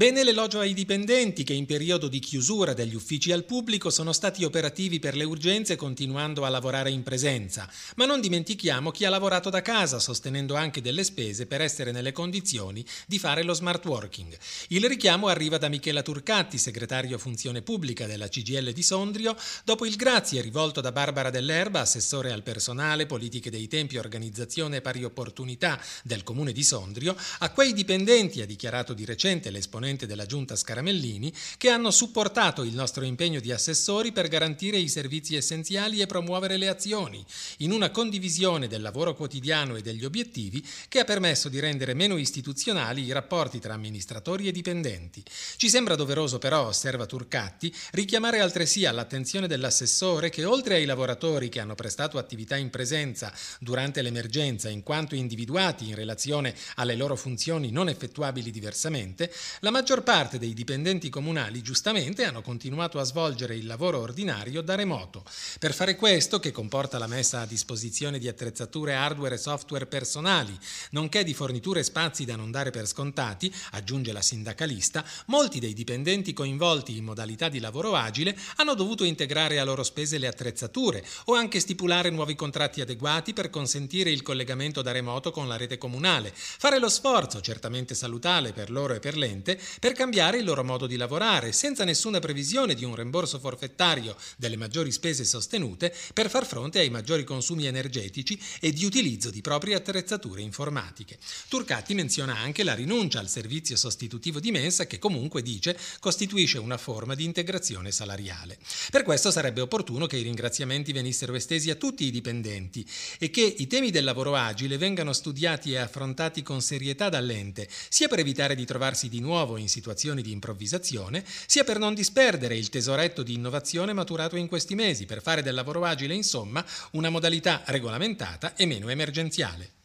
Bene l'elogio ai dipendenti che in periodo di chiusura degli uffici al pubblico sono stati operativi per le urgenze continuando a lavorare in presenza, ma non dimentichiamo chi ha lavorato da casa sostenendo anche delle spese per essere nelle condizioni di fare lo smart working. Il richiamo arriva da Michela Turcatti, segretario funzione pubblica della CGL di Sondrio, dopo il grazie rivolto da Barbara Dell'Erba, assessore al personale, politiche dei tempi, organizzazione e pari opportunità del comune di Sondrio, a quei dipendenti ha dichiarato di recente l'esponente componente della giunta Scaramellini, che hanno supportato il nostro impegno di assessori per garantire i servizi essenziali e promuovere le azioni, in una condivisione del lavoro quotidiano e degli obiettivi che ha permesso di rendere meno istituzionali i rapporti tra amministratori e dipendenti. Ci sembra doveroso però, osserva Turcatti, richiamare altresì all'attenzione dell'assessore che oltre ai lavoratori che hanno prestato attività in presenza durante l'emergenza in quanto individuati in relazione alle loro funzioni non effettuabili diversamente, la la maggior parte dei dipendenti comunali giustamente hanno continuato a svolgere il lavoro ordinario da remoto. Per fare questo, che comporta la messa a disposizione di attrezzature hardware e software personali, nonché di forniture e spazi da non dare per scontati, aggiunge la sindacalista, molti dei dipendenti coinvolti in modalità di lavoro agile hanno dovuto integrare a loro spese le attrezzature o anche stipulare nuovi contratti adeguati per consentire il collegamento da remoto con la rete comunale. Fare lo sforzo, certamente salutale per loro e per l'ente, per cambiare il loro modo di lavorare, senza nessuna previsione di un rimborso forfettario delle maggiori spese sostenute per far fronte ai maggiori consumi energetici e di utilizzo di proprie attrezzature informatiche. Turcati menziona anche la rinuncia al servizio sostitutivo di mensa che comunque dice costituisce una forma di integrazione salariale. Per questo sarebbe opportuno che i ringraziamenti venissero estesi a tutti i dipendenti e che i temi del lavoro agile vengano studiati e affrontati con serietà dall'ente, sia per evitare di trovarsi di nuovo nuovo in situazioni di improvvisazione, sia per non disperdere il tesoretto di innovazione maturato in questi mesi, per fare del lavoro agile, insomma, una modalità regolamentata e meno emergenziale.